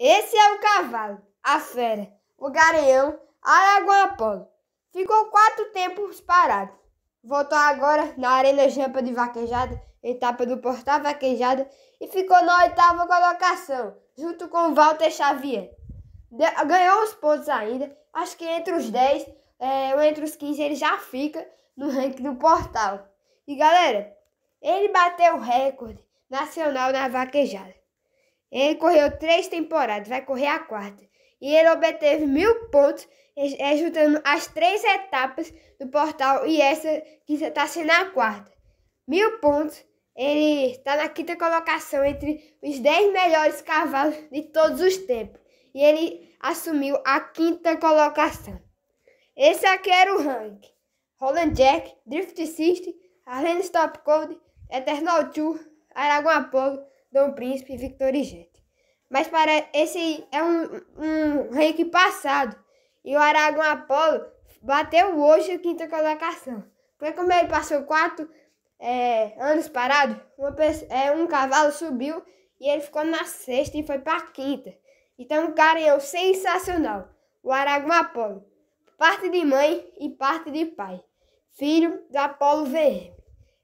Esse é o cavalo, a fera, o água Araguapolo. Ficou quatro tempos parado. Voltou agora na Arena Jampa de Vaquejada, etapa do Portal Vaquejada, e ficou na oitava colocação, junto com Walter Xavier. De ganhou os pontos ainda, acho que entre os 10 é, ou entre os 15 ele já fica no ranking do Portal. E galera, ele bateu o recorde nacional na vaquejada. Ele correu três temporadas, vai correr a quarta. E ele obteve mil pontos, é, é juntando as três etapas do portal e essa que está sendo a quarta. Mil pontos, ele está na quinta colocação entre os dez melhores cavalos de todos os tempos. E ele assumiu a quinta colocação. Esse aqui era o ranking. Roland Jack, Drift System, Arlene Stop Code, Eternal Tour, Aragão Apollo, Dom Príncipe, Victor e Mas para esse é um, um que passado. E o Aragão Apolo bateu hoje a quinta colocação. Porque como ele passou quatro é, anos parado, pessoa, é, um cavalo subiu e ele ficou na sexta e foi para quinta. Então o cara é um sensacional. O Aragão Apolo. Parte de mãe e parte de pai. Filho da Apolo VR.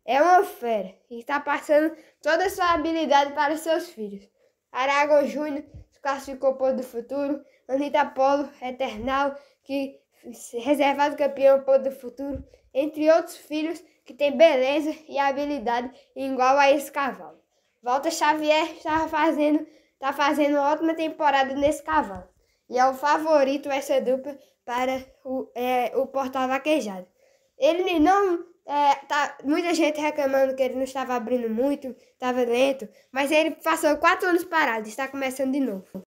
É uma fera e está passando toda a sua habilidade para seus filhos. Aragão Júnior se classificou por do futuro. Anitta Polo, Eternal, que reservado campeão por do futuro. Entre outros filhos que têm beleza e habilidade igual a esse cavalo. Walter Xavier está fazendo, está fazendo uma ótima temporada nesse cavalo. E é o favorito essa dupla para o, é, o portal vaquejado. Ele não é, tá, muita gente reclamando que ele não estava abrindo muito, estava lento, mas ele passou quatro anos parado, está começando de novo.